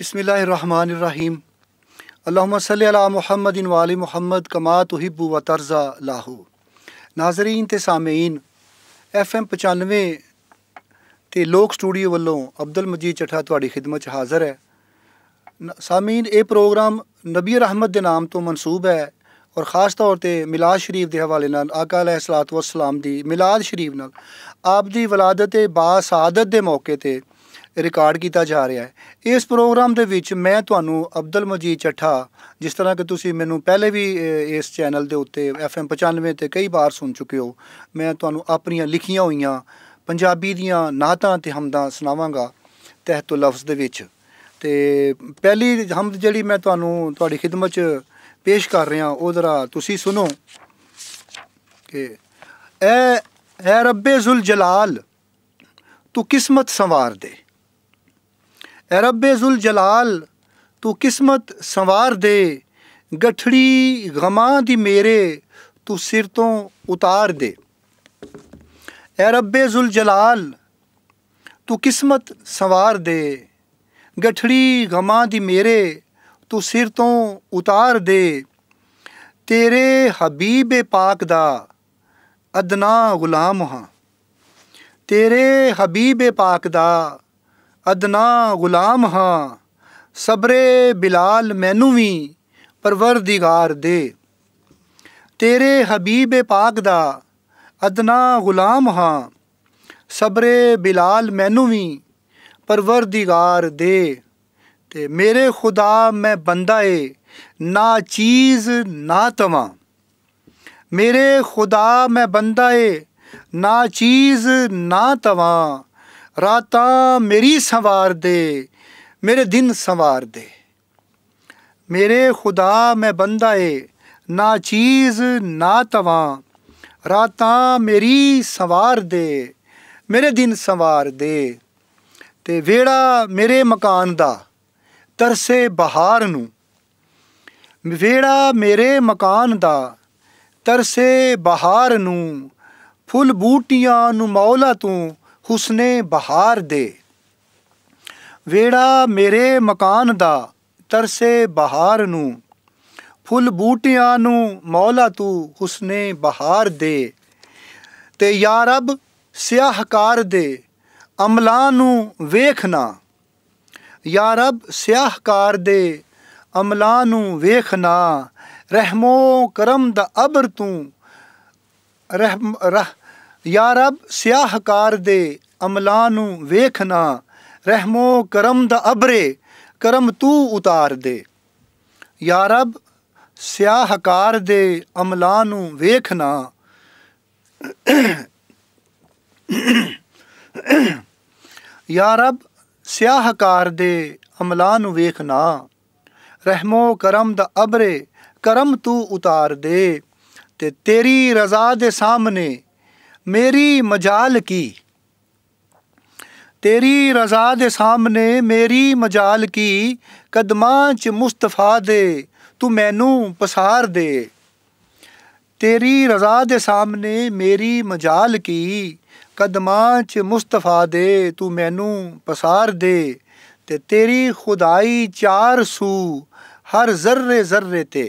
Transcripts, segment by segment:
बिसमीम अल्लाम सल महमद वाल महमद कमा तहिब व तर्ज़ा लाहो ਨਾਜ਼ਰੀਨ ਤੇ ਸਾਮੀਨ ਐਫ ਐਮ 95 ਤੇ ਲੋਕ ਸਟੂਡੀਓ ਵੱਲੋਂ ਅਬਦੁਲ ਮਜੀਦ ਚਠਾ ਤੁਹਾਡੀ ਖidmat 'ਚ ਹਾਜ਼ਰ ਹੈ ਸਾਮੀਨ ਇਹ ਪ੍ਰੋਗਰਾਮ ਨਬੀ ਰਹਿਮਤ ਦੇ ਨਾਮ ਤੋਂ ਮਨਸੂਬ ਹੈ ਔਰ ਖਾਸ ਤੌਰ ਤੇ ਮਿਲਾਦ ਸ਼ਰੀਫ ਦੇ ਹਵਾਲੇ ਨਾਲ ਆਕਾ ਅਲੈਹ ਸਲਾਤ ਵਸਲਾਮ ਦੀ ਮਿਲਾਦ ਸ਼ਰੀਫ ਨਾਲ ਆਪ ਦੀ ਵਿਲਾਦਤ ਤੇ ਬਾ ਸਾਦਤ ਦੇ ਮੌਕੇ ਤੇ ਰਿਕਾਰਡ ਕੀਤਾ ਜਾ ਰਿਹਾ ਹੈ ਇਸ ਪ੍ਰੋਗਰਾਮ ਦੇ ਵਿੱਚ ਮੈਂ ਤੁਹਾਨੂੰ ਅਬਦੁਲ ਮਜੀਦ ਚੱਠਾ ਜਿਸ ਤਰ੍ਹਾਂ ਕਿ ਤੁਸੀਂ ਮੈਨੂੰ ਪਹਿਲੇ ਵੀ ਇਸ ਚੈਨਲ ਦੇ ਉੱਤੇ ਐਮ 95 ਤੇ ਕਈ ਵਾਰ ਸੁਣ ਚੁੱਕੇ ਹੋ ਮੈਂ ਤੁਹਾਨੂੰ ਆਪਣੀਆਂ ਲਿਖੀਆਂ ਹੋਈਆਂ ਪੰਜਾਬੀ ਦੀਆਂ ਨਾਤਾਂ ਤੇ ਹਮਦਾਂ ਸੁਣਾਵਾਂਗਾ ਤਹਿਤ ਲਫ਼ਜ਼ ਦੇ ਵਿੱਚ ਤੇ ਪਹਿਲੀ ਹਮਦ ਜਿਹੜੀ ਮੈਂ ਤੁਹਾਨੂੰ ਤੁਹਾਡੀ ਖਿਦਮਤ 'ਚ ਪੇਸ਼ ਕਰ ਰਿਹਾ ਉਹ ਜ਼ਰਾ ਤੁਸੀਂ ਸੁਣੋ ਕਿ ਐ ਐ ਰੱਬੇ ਜ਼ੁਲ ਜਲਾਲ ਤੂੰ ਕਿਸਮਤ ਸੰਵਾਰ ਦੇ ਐ ਰੱਬੇ ਜ਼ੁਲ ਜਲਾਲ ਤੂੰ ਕਿਸਮਤ ਸੰਵਾਰ ਦੇ ਗਠੜੀ ਗਮਾਂ ਦੀ ਮੇਰੇ ਤੂੰ ਸਿਰ ਤੋਂ ਉਤਾਰ ਦੇ ਐ ਰੱਬੇ ਜ਼ੁਲ ਜਲਾਲ ਤੂੰ ਕਿਸਮਤ ਸੰਵਾਰ ਦੇ ਗਠੜੀ ਗਮਾਂ ਦੀ ਮੇਰੇ ਤੂੰ ਸਿਰ ਤੋਂ ਉਤਾਰ ਦੇ ਤੇਰੇ ਹਬੀਬ ਪਾਕ ਦਾ ਅਦਨਾ ਗੁਲਾਮ ਹਾਂ ਤੇਰੇ ਹਬੀਬ ਪਾਕ ਦਾ ਅਦਨਾ ਗੁਲਾਮ ਹਾਂ ਸਬਰੇ ਬਿਲਾਲ ਮੈਨੂੰ ਵੀ ਪਰਵਰਦੀਗਾਰ ਦੇ ਤੇਰੇ ਹਬੀਬ ਪਾਕ ਦਾ ਅਦਨਾ ਗੁਲਾਮ ਹਾਂ ਸਬਰੇ ਬਿਲਾਲ ਮੈਨੂੰ ਵੀ ਪਰਵਰਦੀਗਾਰ ਦੇ ਤੇ ਮੇਰੇ ਖੁਦਾ ਮੈਂ ਬੰਦਾ ਏ ਨਾ ਚੀਜ਼ ਨਾ ਤਵਾ ਮੇਰੇ ਖੁਦਾ ਮੈਂ ਬੰਦਾ ਏ ਨਾ ਚੀਜ਼ ਨਾ ਤਵਾ ਰਾਤਾਂ ਮੇਰੀ ਸੰਵਾਰ ਦੇ ਮੇਰੇ ਦਿਨ ਸੰਵਾਰ ਦੇ ਮੇਰੇ ਖੁਦਾ ਮੈਂ ਬੰਦਾ ਏ ਨਾ ਚੀਜ਼ ਨਾ ਤਵਾ ਰਾਤਾਂ ਮੇਰੀ ਸੰਵਾਰ ਦੇ ਮੇਰੇ ਦਿਨ ਸੰਵਾਰ ਦੇ ਤੇ ਵੇੜਾ ਮੇਰੇ ਮਕਾਨ ਦਾ ਤਰਸੇ ਬਹਾਰ ਨੂੰ ਵੇੜਾ ਮੇਰੇ ਮਕਾਨ ਦਾ ਤਰਸੇ ਬਹਾਰ ਨੂੰ ਫੁੱਲ ਬੂਟੀਆਂ ਨੂੰ ਮੌਲਾ ਤੂੰ ਹੁਸਨੇ ਬਹਾਰ ਦੇ ਵੇੜਾ ਮੇਰੇ ਮਕਾਨ ਦਾ ਤਰਸੇ ਬਹਾਰ ਨੂੰ ਫੁੱਲ ਬੂਟਿਆਂ ਨੂੰ ਮੌਲਾ ਤੂੰ ਹੁਸਨੇ ਬਹਾਰ ਦੇ ਤੇ ਯਾ ਰਬ ਸਿਆਹਕਾਰ ਦੇ ਅਮਲਾਂ ਨੂੰ ਵੇਖਣਾ ਯਾ ਰਬ ਸਿਆਹਕਾਰ ਦੇ ਅਮਲਾਂ ਨੂੰ ਵੇਖਣਾ ਰਹਿਮੋ ਕਰਮ ਦਾ ਅਬਰ ਤੂੰ ਰਹਿਮ ਰਹਿ ਯਾ ਰਬ ਸਿਆਹਕਾਰ ਦੇ ਅਮਲਾਂ ਨੂੰ ਵੇਖਣਾ ਰਹਿਮੋ ਕਰਮ ਦਾ ਅਬਰੇ ਕਰਮ ਤੂੰ ਉਤਾਰ ਦੇ ਯਾ ਰਬ ਸਿਆਹਕਾਰ ਦੇ ਅਮਲਾਂ ਨੂੰ ਵੇਖਣਾ ਯਾ ਰਬ ਸਿਆਹਕਾਰ ਦੇ ਅਮਲਾਂ ਨੂੰ ਵੇਖਣਾ ਰਹਿਮੋ ਕਰਮ ਦਾ ਅਬਰੇ ਕਰਮ ਤੂੰ ਉਤਾਰ ਦੇ ਤੇ ਤੇਰੀ ਰਜ਼ਾ ਦੇ ਸਾਹਮਣੇ ਮੇਰੀ ਮਜਾਲ ਕੀ ਤੇਰੀ ਰਜ਼ਾ ਦੇ ਸਾਹਮਣੇ ਮੇਰੀ ਮਜਾਲ ਕੀ ਕਦਮਾਂ 'ਚ ਮੁਸਤਫਾ ਦੇ ਤੂੰ ਮੈਨੂੰ ਪਸਾਰ ਦੇ ਤੇਰੀ ਰਜ਼ਾ ਦੇ ਸਾਹਮਣੇ ਮੇਰੀ ਮਜਾਲ ਕੀ ਕਦਮਾਂ 'ਚ ਮੁਸਤਫਾ ਦੇ ਤੂੰ ਮੈਨੂੰ ਪਸਾਰ ਦੇ ਤੇ ਤੇਰੀ ਖੁਦਾਈ ਚਾਰ ਸੂ ਹਰ ਜ਼ਰਰੇ ਜ਼ਰਰੇ ਤੇ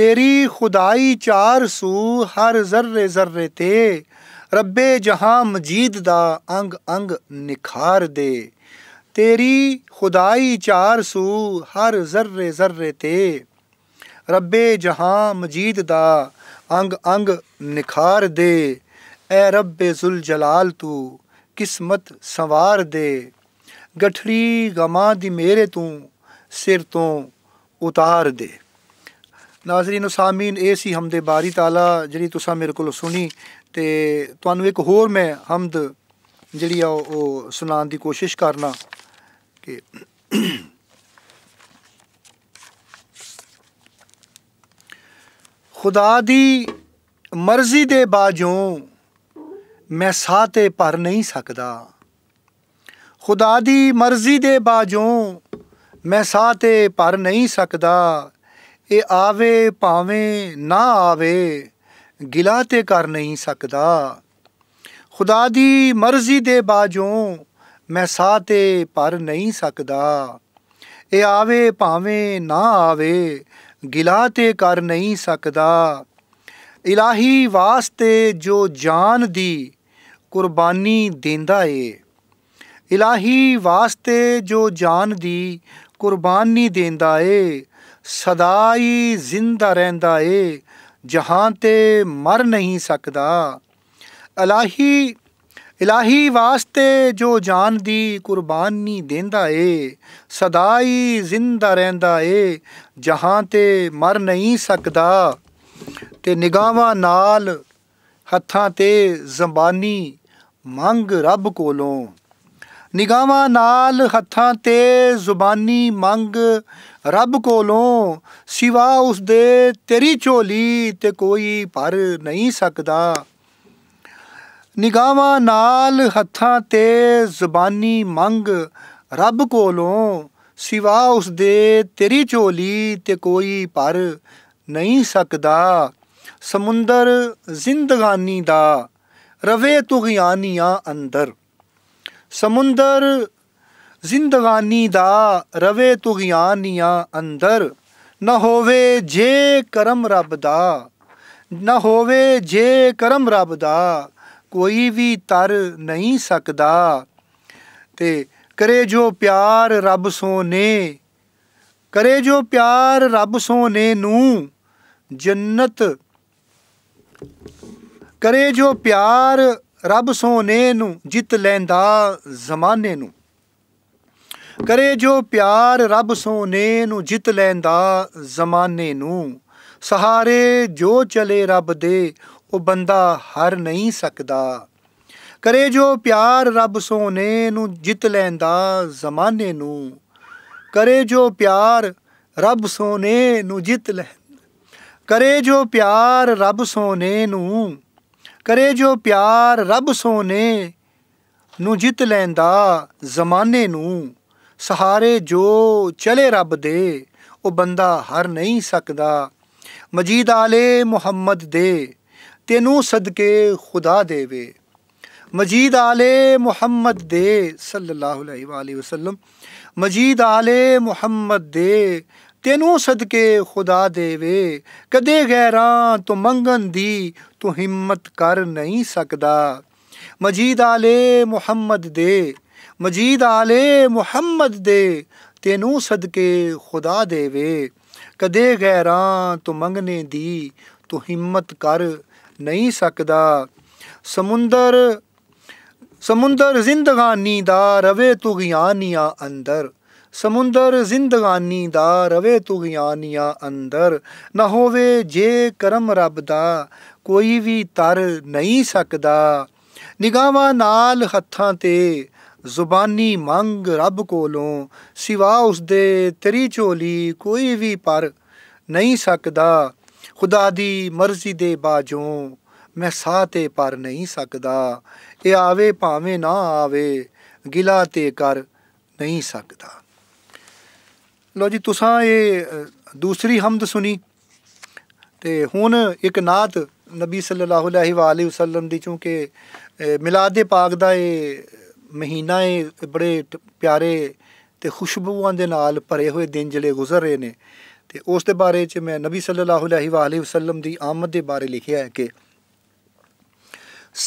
ਤੇਰੀ ਖੁਦਾਈ ਚਾਰ ਸੂ ਹਰ ਜ਼ਰਰੇ ਜ਼ਰਰੇ ਤੇ ਰੱਬੇ ਜਹਾਂ ਮਜੀਦ ਦਾ ਅੰਗ ਅੰਗ ਨਿਖਾਰ ਦੇ ਤੇਰੀ ਖੁਦਾਈ ਚਾਰ ਸੂ ਹਰ ਜ਼ਰਰੇ ਜ਼ਰਰੇ ਤੇ ਰੱਬੇ ਜਹਾਂ ਮਜੀਦ ਦਾ ਅੰਗ ਅੰਗ ਨਿਖਾਰ ਦੇ ਐ ਰੱਬੇ ਜ਼ੁਲ ਜਲਾਲ ਤੂੰ ਕਿਸਮਤ ਸੰਵਾਰ ਦੇ ਗਠੜੀ ਗਮਾਂ ਦੀ ਮੇਰੇ ਤੂੰ ਸਿਰ ਤੋਂ ਉਤਾਰ ਦੇ ਨਾਜ਼ਰੀਨ ਸਾਮੀਨ ਇਹ ਸੀ ਹਮਦੇ ਬਾਰੀ ਤਾਲਾ ਜਿਹੜੀ ਤੁਸੀਂ ਮੇਰੇ ਕੋਲ ਸੁਣੀ ਤੇ ਤੁਹਾਨੂੰ ਇੱਕ ਹੋਰ ਮੈਂ ਹਮਦ ਜਿਹੜੀ ਆ ਉਹ ਸੁਣਾਉਣ ਦੀ ਕੋਸ਼ਿਸ਼ ਕਰਨਾ ਕਿ ਖੁਦਾ ਦੀ ਮਰਜ਼ੀ ਦੇ ਬਾਝੋਂ ਮੈਂ ਸਾਹ ਤੇ ਭਰ ਨਹੀਂ ਸਕਦਾ ਖੁਦਾ ਦੀ ਮਰਜ਼ੀ ਦੇ ਬਾਝੋਂ ਮੈਂ ਸਾਹ ਤੇ ਭਰ ਨਹੀਂ ਸਕਦਾ ਇਹ ਆਵੇ ਭਾਵੇਂ ਨਾ ਆਵੇ ਗਿਲਾ ਤੇ ਕਰ ਨਹੀਂ ਸਕਦਾ ਖੁਦਾ ਦੀ ਮਰਜ਼ੀ ਦੇ ਬਾਝੋਂ ਮੈਂ ਸਾਹ ਤੇ ਪਰ ਨਹੀਂ ਸਕਦਾ ਇਹ ਆਵੇ ਭਾਵੇਂ ਨਾ ਆਵੇ ਗਿਲਾ ਤੇ ਕਰ ਨਹੀਂ ਸਕਦਾ ਇਲਾਹੀ ਵਾਸਤੇ ਜੋ ਜਾਨ ਦੀ ਕੁਰਬਾਨੀ ਦਿੰਦਾ ਏ ਇਲਾਹੀ ਵਾਸਤੇ ਜੋ ਜਾਨ ਦੀ ਕੁਰਬਾਨੀ ਦਿੰਦਾ ਏ ਸਦਾਈ ਜ਼ਿੰਦਾ ਰਹਿੰਦਾ ਏ ਜਹਾਂ ਤੇ ਮਰ ਨਹੀਂ ਸਕਦਾ ਇਲਾਹੀ ਇਲਾਹੀ ਵਾਸਤੇ ਜੋ ਜਾਨ ਦੀ ਕੁਰਬਾਨੀ ਦਿੰਦਾ ਏ ਸਦਾਈ ਜ਼ਿੰਦਾ ਰਹਿੰਦਾ ਏ ਜਹਾਂ ਤੇ ਮਰ ਨਹੀਂ ਸਕਦਾ ਤੇ ਨਿਗਾਹਾਂ ਨਾਲ ਹੱਥਾਂ ਤੇ ਜ਼ਬਾਨੀ ਮੰਗ ਰੱਬ ਕੋਲੋਂ ਨਿਗਾਹਾਂ ਨਾਲ ਹੱਥਾਂ ਤੇ ਜ਼ੁਬਾਨੀ ਮੰਗ ਰੱਬ ਕੋਲੋਂ ਸਿਵਾ ਉਸ ਦੇ ਤੇਰੀ ਝੋਲੀ ਤੇ ਕੋਈ ਭਰ ਨਹੀਂ ਸਕਦਾ ਨਿਗਾਹਾਂ ਨਾਲ ਹੱਥਾਂ ਤੇ ਜ਼ੁਬਾਨੀ ਮੰਗ ਰੱਬ ਕੋਲੋਂ ਸਿਵਾ ਉਸ ਦੇ ਤੇਰੀ ਝੋਲੀ ਤੇ ਕੋਈ ਭਰ ਨਹੀਂ ਸਕਦਾ ਸਮੁੰਦਰ ਜ਼ਿੰਦਗਾਨੀ ਦਾ ਰਵੇ ਤੁਗਿਆਨੀਆਂ ਅੰਦਰ ਸਮੁੰਦਰ ਜ਼ਿੰਦਗਾਨੀ ਦਾ ਰਵੇ ਤੁਗਿਆਨੀਆਂ ਅੰਦਰ ਨਾ ਹੋਵੇ ਜੇ ਕਰਮ ਰੱਬ ਦਾ ਨਾ ਹੋਵੇ ਜੇ ਕਰਮ ਰੱਬ ਦਾ ਕੋਈ ਵੀ ਤਰ ਨਹੀਂ ਸਕਦਾ ਤੇ ਕਰੇ ਜੋ ਪਿਆਰ ਰੱਬ ਸੋਨੇ ਕਰੇ ਜੋ ਪਿਆਰ ਰੱਬ ਸੋਨੇ ਨੂੰ ਜੰਨਤ ਕਰੇ ਜੋ ਪਿਆਰ ਰੱਬ ਸੋਨੇ ਨੂੰ ਜਿੱਤ ਲੈਂਦਾ ਜ਼ਮਾਨੇ ਨੂੰ ਕਰੇ ਜੋ ਪਿਆਰ ਰੱਬ ਸੋਨੇ ਨੂੰ ਜਿੱਤ ਲੈਂਦਾ ਜ਼ਮਾਨੇ ਨੂੰ ਸਹਾਰੇ ਜੋ ਚਲੇ ਰੱਬ ਦੇ ਉਹ ਬੰਦਾ ਹਰ ਨਹੀਂ ਸਕਦਾ ਕਰੇ ਜੋ ਪਿਆਰ ਰੱਬ ਸੋਨੇ ਨੂੰ ਜਿੱਤ ਲੈਂਦਾ ਜ਼ਮਾਨੇ ਨੂੰ ਕਰੇ ਜੋ ਪਿਆਰ ਰੱਬ ਸੋਨੇ ਨੂੰ ਜਿੱਤ ਲੈ ਕਰੇ ਜੋ ਪਿਆਰ ਰੱਬ ਸੋਨੇ ਨੂੰ ਕਰੇ ਜੋ ਪਿਆਰ ਰੱਬ ਸੋਨੇ ਨੂੰ ਜਿੱਤ ਲੈਂਦਾ ਜ਼ਮਾਨੇ ਨੂੰ ਸਹਾਰੇ ਜੋ ਚਲੇ ਰੱਬ ਦੇ ਉਹ ਬੰਦਾ ਹਰ ਨਹੀਂ ਸਕਦਾ ਮਜੀਦ ਆਲੇ ਮੁਹੰਮਦ ਦੇ ਤੈਨੂੰ ਸਦਕੇ ਖੁਦਾ ਦੇਵੇ मजीद आले मुहम्मद दे सल्लल्लाहु अलैहि वसल्लम मजीद आले मुहम्मद दे ਤੈਨੂੰ ਸਦਕੇ ਖੁਦਾ ਦੇਵੇ ਕਦੇ ਗੈਰਾਂ ਤੋਂ ਮੰਗਣ ਦੀ ਤੂੰ ਹਿੰਮਤ ਕਰ ਨਹੀਂ ਸਕਦਾ ਮਜੀਦ ਆਲੇ ਮੁਹੰਮਦ ਦੇ ਮਜੀਦ ਆਲੇ ਮੁਹੰਮਦ ਦੇ ਤੈਨੂੰ ਸਦਕੇ ਖੁਦਾ ਦੇਵੇ ਕਦੇ ਗੈਰਾਂ ਤੋਂ ਮੰਗਨੇ ਦੀ ਤੂੰ ਹਿੰਮਤ ਕਰ ਨਹੀਂ ਸਕਦਾ ਸਮੁੰਦਰ ਸਮੁੰਦਰ ਜ਼ਿੰਦਗਾਨੀ ਦਾ ਰਵੇ ਤੂੰ ਗਿਆਨੀਆਂ ਅੰਦਰ ਸਮੁੰਦਰ ਜ਼ਿੰਦਗਾਨੀ ਦਾ ਰਵੇ ਤੁਗਿਆਨੀਆਂ ਅੰਦਰ ਨਾ ਹੋਵੇ ਜੇ ਕਰਮ ਰੱਬ ਦਾ ਕੋਈ ਵੀ ਤਰ ਨਹੀਂ ਸਕਦਾ ਨਿਗਾਹਾਂ ਨਾਲ ਹੱਥਾਂ ਤੇ ਜ਼ੁਬਾਨੀ ਮੰਗ ਰੱਬ ਕੋਲੋਂ ਸਿਵਾ ਉਸ ਦੇ ਤੇਰੀ ਝੋਲੀ ਕੋਈ ਵੀ ਪਰ ਨਹੀਂ ਸਕਦਾ ਖੁਦਾ ਦੀ ਮਰਜ਼ੀ ਦੇ ਬਾਜੋਂ ਮੈਂ ਸਾਹ ਤੇ ਪਰ ਨਹੀਂ ਸਕਦਾ ਇਹ ਆਵੇ ਭਾਵੇਂ ਨਾ ਆਵੇ ਗਿਲਾ ਤੇ ਕਰ ਨਹੀਂ ਸਕਦਾ ਲੋ ਜੀ ਤੁਸੀਂ ਇਹ ਦੂਸਰੀ ਹਮਦ ਸੁਣੀ ਤੇ ਹੁਣ ਇੱਕ ਨਾਤ ਨਬੀ ਸੱਲੱਲਾਹੁ ਅਲੈਹਿ ਵਅਲਿ ਵਸੱਲਮ ਦੀ ਚੂੰਕਿ ਮਿਲਾਦ ਦੇ ਪਾਕ ਦਾ ਇਹ ਮਹੀਨਾ ਹੈ ਬੜੇ ਪਿਆਰੇ ਤੇ ਖੁਸ਼ਬੂਆਂ ਦੇ ਨਾਲ ਭਰੇ ਹੋਏ ਦਿਨ ਜਿਹੜੇ ਗੁਜ਼ਰ ਰਹੇ ਨੇ ਤੇ ਉਸ ਦੇ ਬਾਰੇ ਚ ਮੈਂ ਨਬੀ ਸੱਲੱਲਾਹੁ ਅਲੈਹਿ ਵਅਲਿ ਵਸੱਲਮ ਦੀ ਆਮਦ ਦੇ ਬਾਰੇ ਲਿਖਿਆ ਹੈ ਕਿ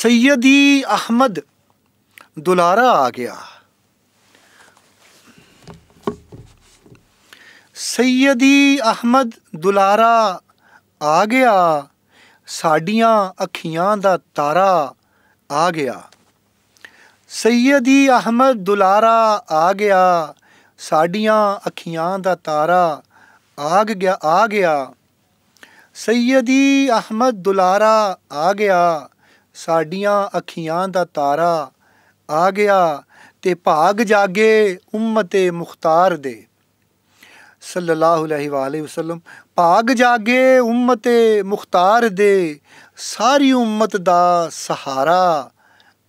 ਸੈਯਦੀ ਅਹਿਮਦ ਦੁਲਾਰਾ ਆ ਗਿਆ ਸੈਯਦੀ ਅਹਿਮਦ ਦੁਲਾਰਾ ਆ ਗਿਆ ਸਾਡੀਆਂ ਅੱਖੀਆਂ ਦਾ ਤਾਰਾ ਆ ਗਿਆ ਸੈਯਦੀ ਅਹਿਮਦ ਦੁਲਾਰਾ ਆ ਗਿਆ ਸਾਡੀਆਂ ਅੱਖੀਆਂ ਦਾ ਤਾਰਾ ਆਗ ਗਿਆ ਆ ਗਿਆ ਸੈਯਦੀ ਅਹਿਮਦ ਦੁਲਾਰਾ ਆ ਗਿਆ ਸਾਡੀਆਂ ਅੱਖੀਆਂ ਦਾ ਤਾਰਾ ਆ ਗਿਆ ਤੇ ਭਾਗ ਜਾਗੇ ਉਮਤ ਮੁਖਤਾਰ ਦੇ ਸੱਲੱਲਾਹੁ ਅਲੈਹਿ ਵਾਲੇ ਵਸੱਲਮ ਭਾਗ ਜਾਗੇ ਉਮਤ ਮੁਖਤਾਰ ਦੇ ਸਾਰੀ ਉਮਤ ਦਾ ਸਹਾਰਾ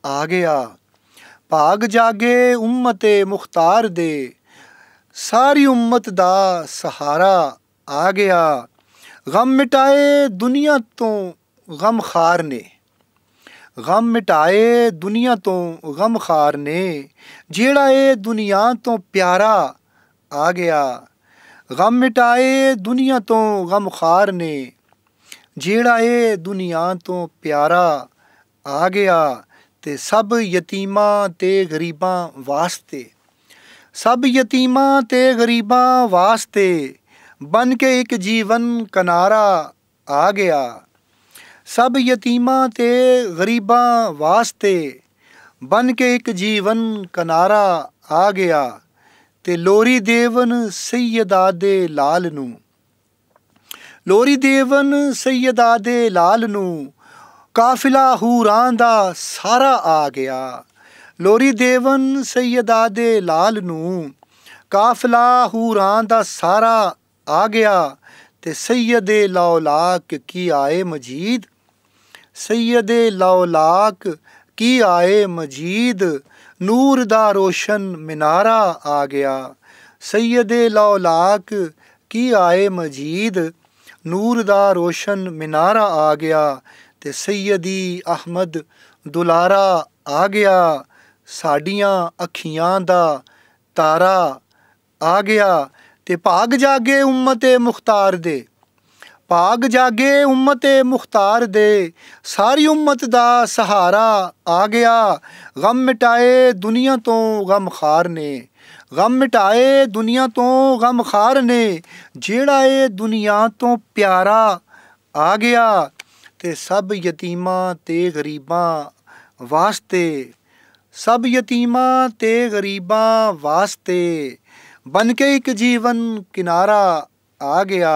ਆ ਗਿਆ ਭਾਗ ਜਾਗੇ ਉਮਤ ਮੁਖਤਾਰ ਦੇ ਸਾਰੀ ਉਮਤ ਦਾ ਸਹਾਰਾ ਆ ਗਿਆ ਗਮ ਮਿਟਾਏ ਦੁਨੀਆ ਤੋਂ ਗਮਖਾਰ ਨੇ ਗਮ ਮਿਟਾਏ ਦੁਨੀਆ ਤੋਂ ਗਮਖਾਰ ਨੇ ਜਿਹੜਾ ਇਹ ਦੁਨੀਆ ਤੋਂ ਪਿਆਰਾ ਆ ਗਿਆ ਗਮ ਮਿਟਾਏ ਦੁਨੀਆ ਤੋਂ ਗਮ ਖਾਰ ਨੇ ਜਿਹੜਾ ਏ ਦੁਨੀਆ ਤੋਂ ਪਿਆਰਾ ਆ ਗਿਆ ਤੇ ਸਭ ਯਤੀਮਾਂ ਤੇ ਗਰੀਬਾਂ ਵਾਸਤੇ ਸਭ ਯਤੀਮਾਂ ਤੇ ਗਰੀਬਾਂ ਵਾਸਤੇ ਬਨ ਕੇ ਇੱਕ ਜੀਵਨ ਕਨਾਰਾ ਆ ਗਿਆ ਸਭ ਯਤੀਮਾਂ ਤੇ ਗਰੀਬਾਂ ਵਾਸਤੇ ਬਨ ਕੇ ਇੱਕ ਜੀਵਨ ਕਨਾਰਾ ਆ ਗਿਆ ਤੇ ਲੋਰੀ ਦੇਵਨ ਸੈਯਦਾ ਦੇ ਲਾਲ ਨੂੰ ਲੋਰੀ ਦੇਵਨ ਸੈਯਦਾ ਦੇ ਲਾਲ ਨੂੰ ਕਾਫਿਲਾ ਹੂਰਾਂ ਦਾ ਸਾਰਾ ਆ ਗਿਆ ਲੋਰੀ ਦੇਵਨ ਸੈਯਦਾ ਦੇ ਲਾਲ ਨੂੰ ਕਾਫਲਾ ਹੂਰਾਂ ਦਾ ਸਾਰਾ ਆ ਗਿਆ ਤੇ ਸੈਯਦੇ ਲੌਲਾਕ ਕੀ ਆਏ ਮਜੀਦ ਸੈਯਦੇ ਲੌਲਾਕ ਕੀ ਆਏ ਮਜੀਦ ਨੂਰ ਦਾ ਰੋਸ਼ਨ ਮਿਨਾਰਾ ਆ ਗਿਆ ਸੈਯਦੇ ਲੌਲਾਕ ਕੀ ਆਏ ਮਜੀਦ ਨੂਰ ਦਾ ਰੋਸ਼ਨ ਮਿਨਾਰਾ ਆ ਗਿਆ ਤੇ ਸੈਯਦੀ ਅਹਿਮਦ ਦੁਲਾਰਾ ਆ ਗਿਆ ਸਾਡੀਆਂ ਅੱਖੀਆਂ ਦਾ ਤਾਰਾ ਆ ਗਿਆ ਤੇ ਭਾਗ ਜਾਗੇ ਉਮਤ ਮੁਖਤਾਰ ਦੇ ਭਾਗ ਜਾਗੇ ਉਮਤ ਮੁਖਤਾਰ ਦੇ ਸਾਰੀ ਉਮਤ ਦਾ ਸਹਾਰਾ ਆ ਗਿਆ ਗਮ ਮਿਟਾਏ ਦੁਨੀਆ ਤੋਂ ਗਮਖਾਰ ਨੇ ਗਮ ਮਿਟਾਏ ਦੁਨੀਆ ਤੋਂ ਗਮਖਾਰ ਨੇ ਜਿਹੜਾ ਇਹ ਦੁਨੀਆ ਤੋਂ ਪਿਆਰਾ ਆ ਗਿਆ ਤੇ ਸਭ ਯਤੀਮਾਂ ਤੇ ਗਰੀਬਾਂ ਵਾਸਤੇ ਸਭ ਯਤੀਮਾਂ ਤੇ ਗਰੀਬਾਂ ਵਾਸਤੇ ਬਨ ਕੇ ਇੱਕ ਜੀਵਨ ਕਿਨਾਰਾ ਆ ਗਿਆ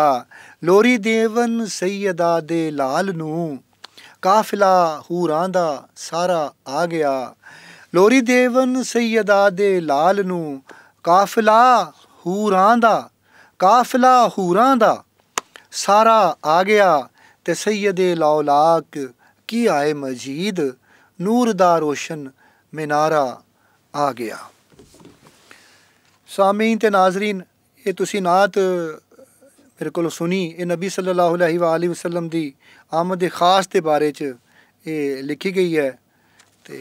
ਲੋਰੀ ਦੇਵਨ ਸੈਯਦਾ ਦੇ ਲਾਲ ਨੂੰ ਕਾਫਲਾ ਹੂਰਾਂ ਦਾ ਸਾਰਾ ਆ ਗਿਆ ਲੋਰੀ ਦੇਵਨ ਸੈਯਦਾ ਦੇ ਲਾਲ ਨੂੰ ਕਾਫਲਾ ਹੂਰਾਂ ਦਾ ਕਾਫਲਾ ਹੂਰਾਂ ਦਾ ਸਾਰਾ ਆ ਗਿਆ ਤੇ ਸੈਯਦੇ ਲੌਲਾਕ ਕੀ ਆਏ ਮਜੀਦ ਨੂਰ ਦਾ ਰੋਸ਼ਨ ਮਿਨਾਰਾ ਆ ਗਿਆ ਸਾਮੀਨ ਤੇ ਨਾਜ਼ਰੀਨ ਇਹ ਤੁਸੀਂ ਨਾਤ मेरे को सुनी ये नबी सल्लल्लाहु अलैहि वसल्लम दी आमद खास के बारे च लिखी गई है ते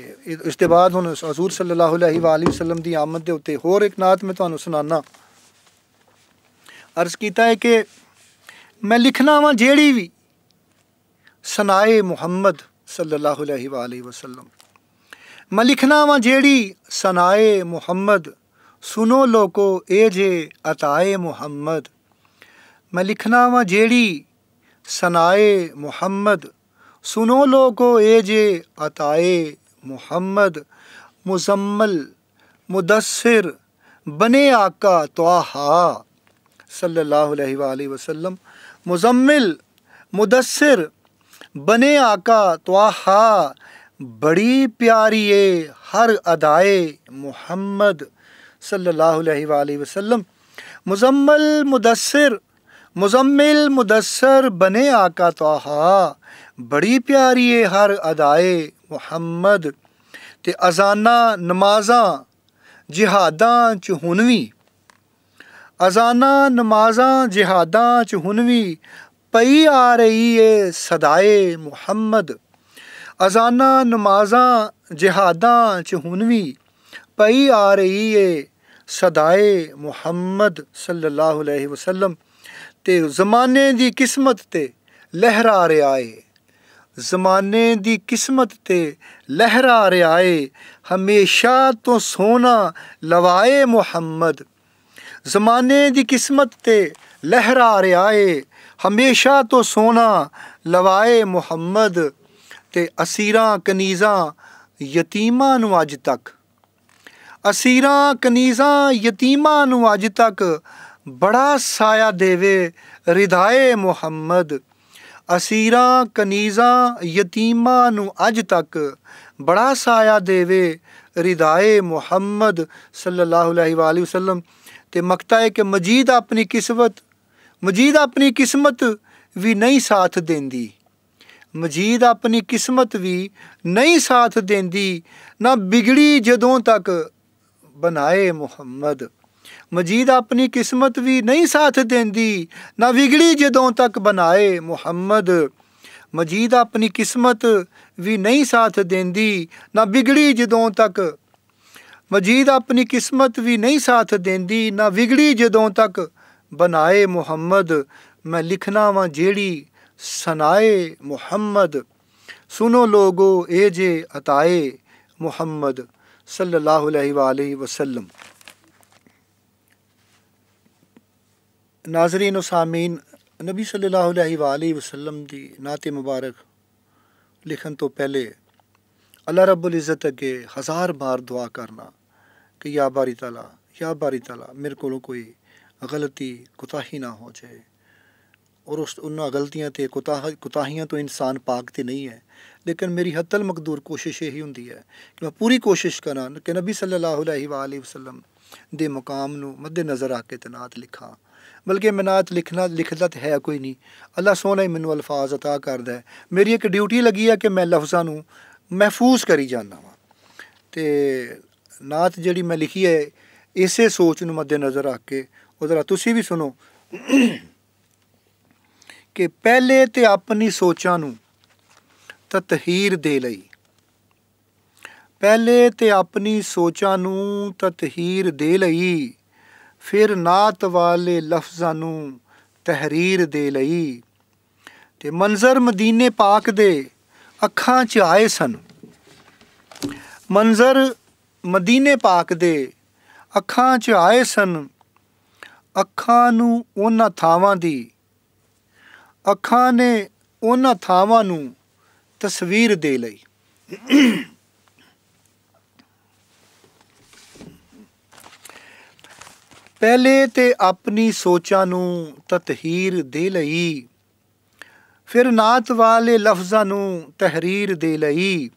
इसदे बाद हूँ हजूर सल्लल्लाहु अलैहि वसल्लम दी आमद के उत्ते होर एक नात में तुहानू सुना अर्ज किया है कि मैं लिखना वा जेड़ी भी सनाए मुहम्मद सल्लल्लाहु अलैहि वसल्लम मैं लिखना वा जेड़ी सनाए मुहम्मद सुनो लोको ए जे अताए मुहम्मद मैं लिखना व जेड़ी सनाए मुहम्मद सुनो लोगो ए जे अताए मुहम्मद मुजम्मल मुदसर बने आका तोहा सल्ला वसलम मुजम्मिल मुदसर बने आका तोहा बड़ी प्यारी है हर अदाए मुहम्मद सल्लल्लाहु अलैहि वसल्लम मुजम्मल मुदसर मुजम्मिल मुदसर बने आका तोहा बड़ी प्यारी है हर अदाए मुहम्मद ते अजाना नमाजा जिहादा हुनवी अजाना नमाजा जिहादा हुनवी पई आ रही है सदाए मुहम्मद अजाना नमाजा जिहादा हुनवी पई आ रही है सदाए मुहम्मद सल्लल्लाहु अलैहि वसल्लम ਤੇ ਜ਼ਮਾਨੇ ਦੀ ਕਿਸਮਤ ਤੇ ਲਹਿਰਾ ਰਿਹਾ ਏ ਜ਼ਮਾਨੇ ਦੀ ਕਿਸਮਤ ਤੇ ਲਹਿਰਾ ਰਿਹਾ ਏ ਹਮੇਸ਼ਾ ਤੋਂ ਸੋਨਾ ਲਵਾਏ ਮੁਹੰਮਦ ਜ਼ਮਾਨੇ ਦੀ ਕਿਸਮਤ ਤੇ ਲਹਿਰਾ ਰਿਹਾ ਏ ਹਮੇਸ਼ਾ ਤੋਂ ਸੋਨਾ ਲਵਾਏ ਮੁਹੰਮਦ ਤੇ ਅਸੀਰਾਂ ਕਨੀਜ਼ਾਂ ਯਤੀਮਾਂ ਨੂੰ ਅੱਜ ਤੱਕ ਅਸੀਰਾਂ ਕਨੀਜ਼ਾਂ ਯਤੀਮਾਂ ਨੂੰ ਅੱਜ ਤੱਕ ਬੜਾ ਸਾਇਆ ਦੇਵੇ ਰਿਦਾਏ ਮੁਹੰਮਦ ਅਸੀਰਾਂ ਕਨੀਜ਼ਾਂ ਯਤੀਮਾਂ ਨੂੰ ਅੱਜ ਤੱਕ ਬੜਾ ਸਾਇਆ ਦੇਵੇ ਰਿਦਾਏ ਮੁਹੰਮਦ ਸੱਲੱਲਾਹੁ ਅਲੈਹਿ ਵਸੱਲਮ ਤੇ ਮਕਤਾ ਹੈ ਕਿ ਮਜੀਦ ਆਪਣੀ ਕਿਸਮਤ ਮਜੀਦ ਆਪਣੀ ਕਿਸਮਤ ਵੀ ਨਹੀਂ ਸਾਥ ਦਿੰਦੀ ਮਜੀਦ ਆਪਣੀ ਕਿਸਮਤ ਵੀ ਨਹੀਂ ਸਾਥ ਦਿੰਦੀ ਨਾ ਬਿਗੜੀ ਜਦੋਂ ਤੱਕ ਬਣਾਏ ਮੁਹੰਮਦ ਮਜੀਦ ਆਪਣੀ ਕਿਸਮਤ ਵੀ ਨਹੀਂ ਸਾਥ ਦਿੰਦੀ ਨਾ ਵਿਗੜੀ ਜਦੋਂ ਤੱਕ ਬਣਾਏ ਮੁਹੰਮਦ ਮਜੀਦ ਆਪਣੀ ਕਿਸਮਤ ਵੀ ਨਹੀਂ ਸਾਥ ਦਿੰਦੀ ਨਾ ਵਿਗੜੀ ਜਦੋਂ ਤੱਕ ਮਜੀਦ ਆਪਣੀ ਕਿਸਮਤ ਵੀ ਨਹੀਂ ਸਾਥ ਦਿੰਦੀ ਨਾ ਵਿਗੜੀ ਜਦੋਂ ਤੱਕ ਬਣਾਏ ਮੁਹੰਮਦ मैं लिखना वहाँ जेड़ी सनाए मुहम्मद सुनो लोगो ए जे अताए मुहम्मद सल्लल्लाहु अलैहि वसल्लम नाजरीन सामीन नबी सल्लल्लाहु अलैहि वसल्लम दी नाते मुबारक लिखन तो पहले अल्लाह रब्बुल इज़्ज़त अगे हज़ार बार दुआ करना कि या बारी ताला या बारी ताला मेरे को कोई गलती कुताही ना हो जाए और उस उन गलतियाँ तो कुताह कुताहियाँ तो इंसान पाक तो नहीं है लेकिन मेरी हतल मकदूर कोशिश यही होंगी है कि मैं पूरी कोशिश करा कि नबी सल्लल्लाहु अलैहि वसल्लम दे मुकाम मद्देनज़र आके तैनात लिखा ਬਲਕਿ ਮੈਂ ਨਾਤ ਲਿਖਣਾ ਲਿਖਦਾ ਤੇ ਹੈ ਕੋਈ ਨਹੀਂ ਅੱਲਾ ਸੋਹਣਾ ਹੀ ਮੈਨੂੰ ਅਲਫਾਜ਼ عطا ਕਰਦਾ ਹੈ ਮੇਰੀ ਇੱਕ ਡਿਊਟੀ ਲੱਗੀ ਹੈ ਕਿ ਮੈਂ ਲਫ਼ਜ਼ਾਂ ਨੂੰ ਮਹਿਫੂਜ਼ ਕਰੀ ਜਾਂਦਾ ਵਾਂ ਤੇ ਨਾਤ ਜਿਹੜੀ ਮੈਂ ਲਿਖੀ ਹੈ ਇਸੇ ਸੋਚ ਨੂੰ ਮੱਦੇ ਨਜ਼ਰ ਰੱਖ ਕੇ ਉਹਦਾ ਤੁਸੀਂ ਵੀ ਸੁਣੋ ਕਿ ਪਹਿਲੇ ਤੇ ਆਪਣੀ ਸੋਚਾਂ ਨੂੰ ਤਤਹੀਰ ਦੇ ਲਈ ਪਹਿਲੇ ਤੇ ਆਪਣੀ ਸੋਚਾਂ ਨੂੰ ਤਤਹੀਰ ਦੇ ਲਈ ਫਿਰ ਨਾਤ ਵਾਲੇ ਲਫ਼ਜ਼ਾਂ ਨੂੰ ਤਹਿਰੀਰ ਦੇ ਲਈ ਤੇ ਮੰਜ਼ਰ ਮਦੀਨੇ پاک ਦੇ ਅੱਖਾਂ 'ਚ ਆਏ ਸਨ ਮੰਜ਼ਰ ਮਦੀਨੇ پاک ਦੇ ਅੱਖਾਂ 'ਚ ਆਏ ਸਨ ਅੱਖਾਂ ਨੂੰ ਉਹਨਾਂ ਥਾਵਾਂ ਦੀ ਅੱਖਾਂ ਨੇ ਉਹਨਾਂ ਥਾਵਾਂ ਨੂੰ ਤਸਵੀਰ ਦੇ ਲਈ ਪਹਿਲੇ ਤੇ ਆਪਣੀ ਸੋਚਾਂ ਨੂੰ ਤਤਹੀਰ ਦੇ ਲਈ ਫਿਰ ਨਾਤ ਵਾਲੇ ਲਫ਼ਜ਼ਾਂ ਨੂੰ ਤਹਿਰੀਰ ਦੇ ਲਈ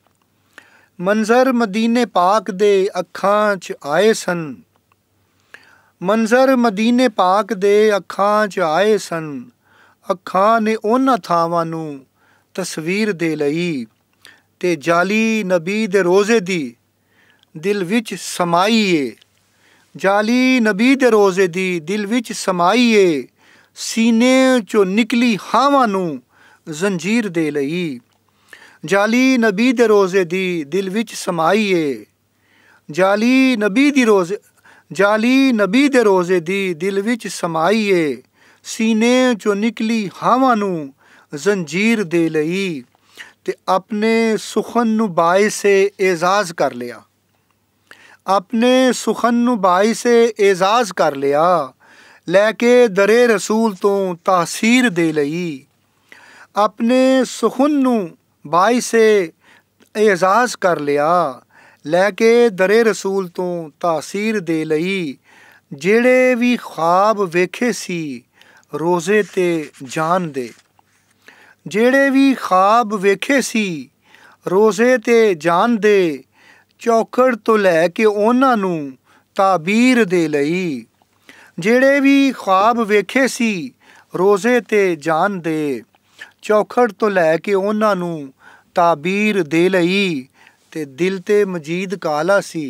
ਮੰਜ਼ਰ ਮਦੀਨੇ ਪਾਕ ਦੇ ਅੱਖਾਂ 'ਚ ਆਏ ਸਨ ਮੰਜ਼ਰ ਮਦੀਨੇ ਪਾਕ ਦੇ ਅੱਖਾਂ 'ਚ ਆਏ ਸਨ ਅੱਖਾਂ ਨੇ ਉਹਨਾਂ ਥਾਵਾਂ ਨੂੰ ਤਸਵੀਰ ਦੇ ਲਈ ਤੇ ਜਾਲੀ ਨਬੀ ਦੇ ਰੋਜ਼ੇ ਦੀ ਦਿਲ ਵਿੱਚ ਸਮਾਈਏ ਜਾਲੀ ਨਬੀ ਦੇ ਰੋਜ਼ੇ ਦੀ ਦਿਲ ਵਿੱਚ ਸਮਾਈਏ ਸੀਨੇ ਚੋਂ ਨਿਕਲੀ ਹਾਵਾਂ ਨੂੰ ਜ਼ੰਜੀਰ ਦੇ ਲਈ ਜਾਲੀ ਨਬੀ ਦੇ ਰੋਜ਼ੇ ਦੀ ਦਿਲ ਵਿੱਚ ਸਮਾਈਏ ਜਾਲੀ ਨਬੀ ਦੀ ਰੋਜ਼ ਜਾਲੀ ਨਬੀ ਦੇ ਰੋਜ਼ੇ ਦੀ ਦਿਲ ਵਿੱਚ ਸਮਾਈਏ ਸੀਨੇ ਚੋਂ ਨਿਕਲੀ ਹਾਵਾਂ ਨੂੰ ਜ਼ੰਜੀਰ ਦੇ ਲਈ ਤੇ ਆਪਣੇ ਸੁਖਨ ਨੂੰ ਬਾਇਸੇ ਇਜ਼ਾਜ਼ ਕਰ ਲਿਆ ਆਪਣੇ ਸੁਖਨ ਨੂੰ ਸੇ ਇਜ਼ਾਜ਼ ਕਰ ਲਿਆ ਲੈ ਕੇ ਦਰੇ ਰਸੂਲ ਤੋਂ ਤਾਸੀਰ ਦੇ ਲਈ ਆਪਣੇ ਸੁਖਨ ਨੂੰ ਸੇ ਇਜ਼ਾਜ਼ ਕਰ ਲਿਆ ਲੈ ਕੇ ਦਰੇ ਰਸੂਲ ਤੋਂ ਤਾਸੀਰ ਦੇ ਲਈ ਜਿਹੜੇ ਵੀ ਖਾਬ ਵੇਖੇ ਸੀ ਰੋਜ਼ੇ ਤੇ ਜਾਨ ਦੇ ਜਿਹੜੇ ਵੀ ਖਾਬ ਵੇਖੇ ਸੀ ਰੋਜ਼ੇ ਤੇ ਜਾਨ ਦੇ ਚੌਕੜ ਤੋਂ ਲੈ ਕੇ ਉਹਨਾਂ ਨੂੰ ਤਾਬੀਰ ਦੇ ਲਈ ਜਿਹੜੇ ਵੀ ਖਾਬ ਵੇਖੇ ਸੀ ਰੋਜ਼ੇ ਤੇ ਜਾਨ ਦੇ ਚੌਖੜ ਤੋਂ ਲੈ ਕੇ ਉਹਨਾਂ ਨੂੰ ਤਾਬੀਰ ਦੇ ਲਈ ਤੇ ਦਿਲ ਤੇ ਮਜੀਦ ਕਾਲਾ ਸੀ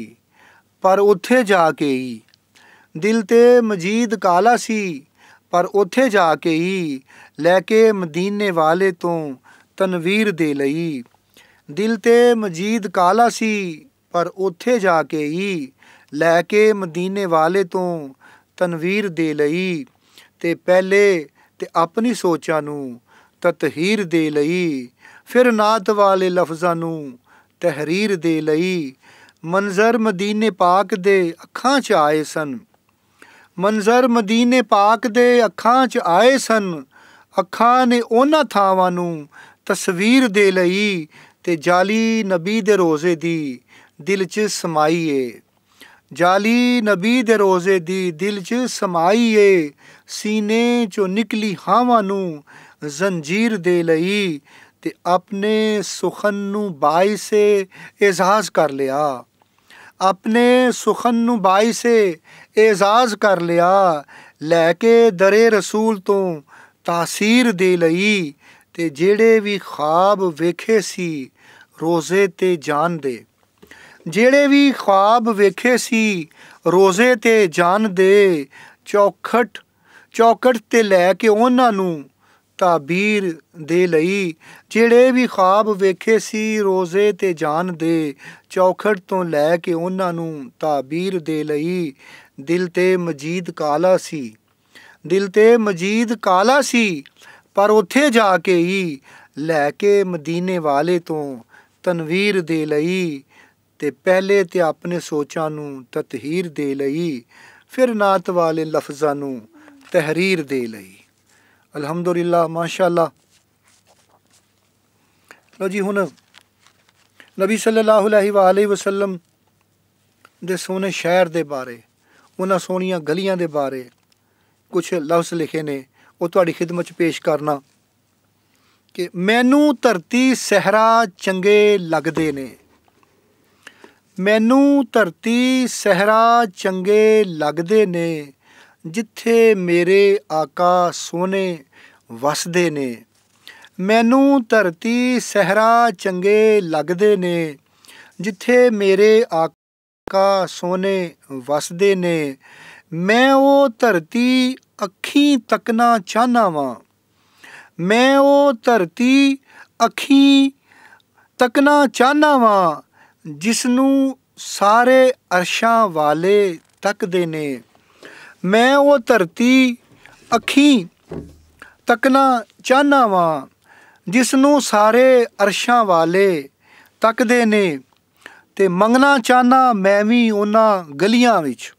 ਪਰ ਉੱਥੇ ਜਾ ਕੇ ਹੀ ਦਿਲ ਤੇ ਮਜੀਦ ਕਾਲਾ ਸੀ ਪਰ ਉੱਥੇ ਜਾ ਕੇ ਹੀ ਲੈ ਕੇ ਮਦੀਨੇ ਵਾਲੇ ਤੋਂ ਤਨਵੀਰ ਦੇ ਲਈ ਦਿਲ ਤੇ ਮਜੀਦ ਕਾਲਾ ਸੀ ਪਰ ਉੱਥੇ ਜਾ ਕੇ ਹੀ ਲੈ ਕੇ ਮਦੀਨੇ ਵਾਲੇ ਤੋਂ ਤਨਵੀਰ ਦੇ ਲਈ ਤੇ ਪਹਿਲੇ ਤੇ ਆਪਣੀ ਸੋਚਾਂ ਨੂੰ ਤਤਹੀਰ ਦੇ ਲਈ ਫਿਰ ਨਾਤ ਵਾਲੇ ਲਫ਼ਜ਼ਾਂ ਨੂੰ ਤਹਿਰੀਰ ਦੇ ਲਈ ਮੰਜ਼ਰ ਮਦੀਨੇ ਪਾਕ ਦੇ ਅੱਖਾਂ 'ਚ ਆਏ ਸਨ ਮੰਜ਼ਰ ਮਦੀਨੇ ਪਾਕ ਦੇ ਅੱਖਾਂ 'ਚ ਆਏ ਸਨ ਅੱਖਾਂ ਨੇ ਉਹਨਾਂ ਥਾਵਾਂ ਨੂੰ ਤਸਵੀਰ ਦੇ ਲਈ ਤੇ ਜਾਲੀ ਨਬੀ ਦੇ ਰੋਜ਼ੇ ਦੀ ਦਿਲ 'ਚ ਸਮਾਈ ਏ ਜਾਲੀ ਨਬੀ ਦੇ ਰੋਜ਼ੇ ਦੀ ਦਿਲ 'ਚ ਸਮਾਈ ਏ ਸੀਨੇ 'ਚੋਂ ਨਿਕਲੀ ਹਾਵਾਂ ਨੂੰ ਜ਼ੰਜੀਰ ਦੇ ਲਈ ਤੇ ਆਪਣੇ ਸੁਖਨ ਨੂੰ ਸੇ ਇਜ਼ਾਜ਼ ਕਰ ਲਿਆ ਆਪਣੇ ਸੁਖਨ ਨੂੰ ਸੇ ਇਜ਼ਾਜ਼ ਕਰ ਲਿਆ ਲੈ ਕੇ ਦਰੇ ਰਸੂਲ ਤੋਂ ਤਾਸੀਰ ਦੇ ਲਈ ਤੇ ਜਿਹੜੇ ਵੀ ਖਾਬ ਵੇਖੇ ਸੀ ਰੋਜ਼ੇ ਤੇ ਜਾਨ ਦੇ ਜਿਹੜੇ ਵੀ ਖਾਬ ਵੇਖੇ ਸੀ ਰੋਜ਼ੇ ਤੇ ਜਾਨ ਦੇ ਚੌਖਟ ਚੌਕਟ ਤੇ ਲੈ ਕੇ ਉਹਨਾਂ ਨੂੰ ਤਾਬੀਰ ਦੇ ਲਈ ਜਿਹੜੇ ਵੀ ਖਾਬ ਵੇਖੇ ਸੀ ਰੋਜ਼ੇ ਤੇ ਜਾਨ ਦੇ ਚੌਖਟ ਤੋਂ ਲੈ ਕੇ ਉਹਨਾਂ ਨੂੰ ਤਾਬੀਰ ਦੇ ਲਈ ਦਿਲ ਤੇ ਮਜੀਦ ਕਾਲਾ ਸੀ ਦਿਲ ਤੇ ਮਜੀਦ ਕਾਲਾ ਸੀ ਪਰ ਉੱਥੇ ਜਾ ਕੇ ਹੀ ਲੈ ਕੇ ਮਦੀਨੇ ਵਾਲੇ ਤੋਂ ਤਨਵੀਰ ਦੇ ਲਈ ਤੇ ਪਹਿਲੇ ਤੇ ਆਪਣੇ ਸੋਚਾਂ ਨੂੰ ਤਤਹੀਰ ਦੇ ਲਈ ਫਿਰ ਨਾਤ ਵਾਲੇ ਲਫ਼ਜ਼ਾਂ ਨੂੰ ਤਹਿਰੀਰ ਦੇ ਲਈ ਅਲਹਮਦੁਲਿਲਾ ਮਾਸ਼ਾਅੱਲਾ ਲੋ ਜੀ ਹੁਣ ਨਬੀ ਸੱਲੱਲਾਹੁ ਅਲੈਹਿ ਵਾਲੈ ਵਸੱਲਮ ਦੇ ਸੋਹਣੇ ਸ਼ਹਿਰ ਦੇ ਬਾਰੇ ਉਹਨਾਂ ਸੋਹਣੀਆਂ ਗਲੀਆਂ ਦੇ ਬਾਰੇ ਕੁਝ ਲਫ਼ਜ਼ ਲਿਖੇ ਨੇ ਉਹ ਤੁਹਾਡੀ ਖਿਦਮਤ 'ਚ ਪੇਸ਼ ਕਰਨਾ ਕਿ ਮੈਨੂੰ ਧਰਤੀ ਸਹਰਾ ਚੰਗੇ ਲੱਗਦੇ ਨੇ ਮੈਨੂੰ ਧਰਤੀ ਸਹਿਰਾ ਚੰਗੇ ਲੱਗਦੇ ਨੇ ਜਿੱਥੇ ਮੇਰੇ ਆਕਾ ਸੋਨੇ ਵਸਦੇ ਨੇ ਮੈਨੂੰ ਧਰਤੀ ਸਹਿਰਾ ਚੰਗੇ ਲੱਗਦੇ ਨੇ ਜਿੱਥੇ ਮੇਰੇ ਆਕਾ ਸੋਨੇ ਵਸਦੇ ਨੇ ਮੈਂ ਉਹ ਧਰਤੀ ਅੱਖੀਂ ਤੱਕਣਾ ਚਾਹਨਾ ਵਾਂ ਮੈਂ ਉਹ ਧਰਤੀ ਅੱਖੀਂ ਤੱਕਣਾ ਚਾਹਨਾ ਵਾਂ ਜਿਸ ਨੂੰ ਸਾਰੇ ਅਰਸ਼ਾਂ ਵਾਲੇ ਤੱਕਦੇ ਨੇ ਮੈਂ ਉਹ ਧਰਤੀ ਅੱਖੀ ਤੱਕਣਾ ਚਾਹਨਾ ਵਾਂ ਜਿਸ ਨੂੰ ਸਾਰੇ ਅਰਸ਼ਾਂ ਵਾਲੇ ਤੱਕਦੇ ਨੇ ਤੇ ਮੰਗਣਾ ਚਾਹਨਾ ਮੈਂ ਵੀ ਉਹਨਾਂ ਗਲੀਆਂ ਵਿੱਚ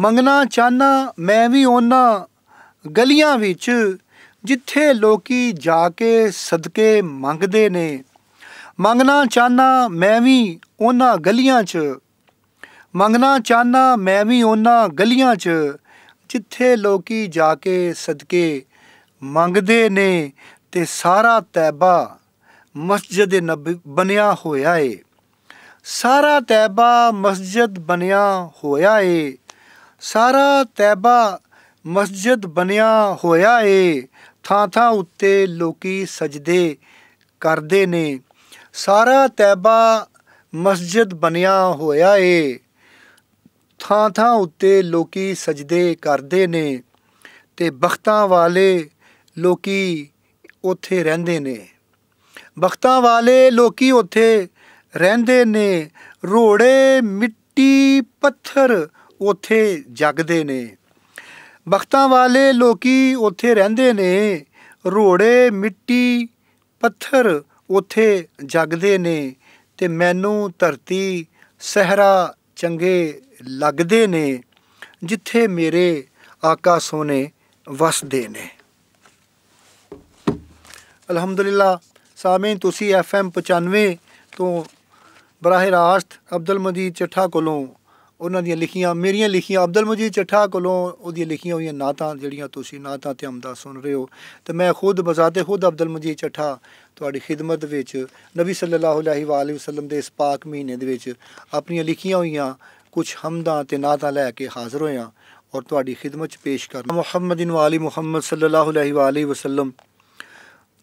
ਮੰਗਣਾ ਚਾਹਨਾ ਮੈਂ ਵੀ ਉਹਨਾਂ ਗਲੀਆਂ ਵਿੱਚ ਜਿੱਥੇ ਲੋਕੀ ਜਾ ਕੇ ਸਦਕੇ ਮੰਗਦੇ ਨੇ ਮੰਗਣਾ ਚਾਹਨਾ ਮੈਂ ਵੀ ਉਹਨਾਂ ਗਲੀਆਂ 'ਚ ਮੰਗਣਾ ਚਾਹਨਾ ਮੈਂ ਵੀ ਉਹਨਾਂ ਗਲੀਆਂ 'ਚ ਜਿੱਥੇ ਲੋਕੀ ਜਾ ਕੇ ਸਦਕੇ ਮੰਗਦੇ ਨੇ ਤੇ ਸਾਰਾ ਤੈਬਾ ਮਸਜਿਦ ਨਬੀ ਬਣਿਆ ਹੋਇਆ ਏ ਸਾਰਾ ਤੈਬਾ ਮਸਜਿਦ ਬਣਿਆ ਹੋਇਆ ਏ ਸਾਰਾ ਤੈਬਾ ਮਸਜਿਦ ਬਣਿਆ ਹੋਇਆ ਏ ਥਾਂ ਥਾਂ ਉੱਤੇ ਲੋਕੀ ਸਜਦੇ ਕਰਦੇ ਨੇ ਸਾਰਾ ਤੈਬਾ ਮਸਜਿਦ ਬਣਿਆ ਹੋਇਆ ਏ ਥਾਂ ਥਾਂ ਉੱਤੇ ਲੋਕੀ ਸਜਦੇ ਕਰਦੇ ਨੇ ਤੇ ਬਖਤਾਂ ਵਾਲੇ ਲੋਕੀ ਉੱਥੇ ਰਹਿੰਦੇ ਨੇ ਬਖਤਾਂ ਵਾਲੇ ਲੋਕੀ ਉੱਥੇ ਰਹਿੰਦੇ ਨੇ ਰੋੜੇ ਮਿੱਟੀ ਪੱਥਰ ਉੱਥੇ ਜਗਦੇ ਨੇ ਬਖਤਾਂ ਵਾਲੇ ਲੋਕੀ ਉੱਥੇ ਰਹਿੰਦੇ ਨੇ ਰੋੜੇ ਮਿੱਟੀ ਪੱਥਰ ਉਥੇ ਜਗਦੇ ਨੇ ਤੇ ਮੈਨੂੰ ਧਰਤੀ ਸਹਰਾ ਚੰਗੇ ਲੱਗਦੇ ਨੇ ਜਿੱਥੇ ਮੇਰੇ ਆਕਾ ਸੋਨੇ ਵਸਦੇ ਨੇ ਅਲਹਮਦੁਲਿਲਾ ਸਾਮੀ ਤੁਸੀਂ ਐਫਐਮ 95 ਤੋਂ ਬਰਾਹਿਰਾਸਤ ਅਬਦੁਲ ਮਦੀਦ ਚੱਠਾ ਕੋਲੋਂ ਉਹਨਾਂ ਦੀਆਂ ਲਿਖੀਆਂ ਮੇਰੀਆਂ ਲਿਖੀਆਂ ਅਬਦੁਲ ਮਜੀਦ ਚੱਠਾ ਕੋਲੋਂ ਉਹਦੀਆਂ ਲਿਖੀਆਂ ਹੋਈਆਂ ਨਾਤਾਂ ਜਿਹੜੀਆਂ ਤੁਸੀਂ ਨਾਤਾਂ ਤੇ ਹਮਦਾ ਸੁਣ ਰਹੇ ਹੋ ਤੇ ਮੈਂ ਖੁਦ ਬਜ਼ਾਤੇ ਖੁਦ ਅਬਦੁਲ ਮਜੀਦ ਚੱਠਾ ਤੁਹਾਡੀ ਖidmat ਵਿੱਚ ਨਬੀ ਸੱਲੱਲਾਹੁ ਅਲੈਹਿ ਵਸੱਲਮ ਦੇ ਇਸ ਪਾਕ ਮਹੀਨੇ ਦੇ ਵਿੱਚ ਆਪਣੀਆਂ ਲਿਖੀਆਂ ਹੋਈਆਂ ਕੁਝ ਹਮਦਾਂ ਤੇ ਨਾਤਾਂ ਲੈ ਕੇ ਹਾਜ਼ਰ ਹੋਇਆ ਔਰ ਤੁਹਾਡੀ ਖidmat 'ਚ ਪੇਸ਼ ਕਰਨਾ ਮੁਹੰਮਦਿਨ ਵਾਲੀ ਮੁਹੰਮਦ ਸੱਲੱਲਾਹੁ ਅਲੈਹਿ ਵਸੱਲਮ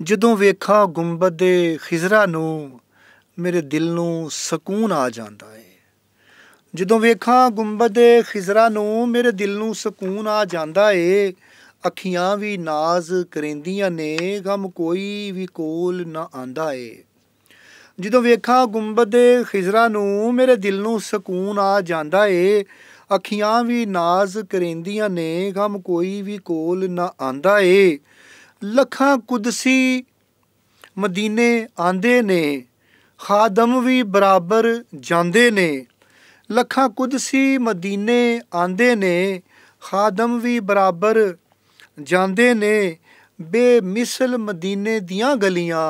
ਜਦੋਂ ਵੇਖਾਂ ਗੁੰਬਦ ਦੇ ਖਿਜ਼ਰਾ ਨੂੰ ਮੇਰੇ ਦਿਲ ਨੂੰ ਸਕੂਨ ਆ ਜਾਂਦਾ ਹੈ ਜਦੋਂ ਵੇਖਾਂ ਗੁੰਬਦ ਖਿਜ਼ਰਾ ਨੂੰ ਮੇਰੇ ਦਿਲ ਨੂੰ ਸਕੂਨ ਆ ਜਾਂਦਾ ਏ ਅੱਖੀਆਂ ਵੀ ਨਾਜ਼ ਕਰੇਂਦੀਆਂ ਨੇ ਗਮ ਕੋਈ ਵੀ ਕੋਲ ਨਾ ਆਂਦਾ ਏ ਜਦੋਂ ਵੇਖਾਂ ਗੁੰਬਦ ਖਿਜ਼ਰਾ ਨੂੰ ਮੇਰੇ ਦਿਲ ਨੂੰ ਸਕੂਨ ਆ ਜਾਂਦਾ ਏ ਅੱਖੀਆਂ ਵੀ ਨਾਜ਼ ਕਰੇਂਦੀਆਂ ਨੇ ਗਮ ਕੋਈ ਵੀ ਕੋਲ ਨਾ ਆਂਦਾ ਏ ਲੱਖਾਂ ਕੁਦਸੀ ਮਦੀਨੇ ਆਂਦੇ ਨੇ ਖਾਦਮ ਵੀ ਬਰਾਬਰ ਜਾਂਦੇ ਨੇ ਲੱਖਾਂ ਕੁਦਸੀ ਮਦੀਨੇ ਆਂਦੇ ਨੇ ਖਾਦਮ ਵੀ ਬਰਾਬਰ ਜਾਂਦੇ ਨੇ ਬੇਮਿਸਲ ਮਦੀਨੇ ਦੀਆਂ ਗਲੀਆਂ